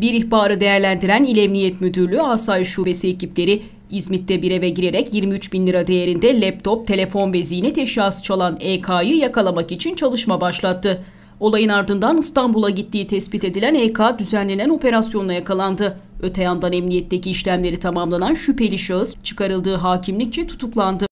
Bir ihbarı değerlendiren İl Emniyet Müdürlüğü Asayiş Şubesi ekipleri İzmit'te bir eve girerek 23 bin lira değerinde laptop, telefon ve ziynet eşyası çalan EK'yı yakalamak için çalışma başlattı. Olayın ardından İstanbul'a gittiği tespit edilen EK düzenlenen operasyonla yakalandı. Öte yandan emniyetteki işlemleri tamamlanan şüpheli şahıs çıkarıldığı hakimlikçe tutuklandı.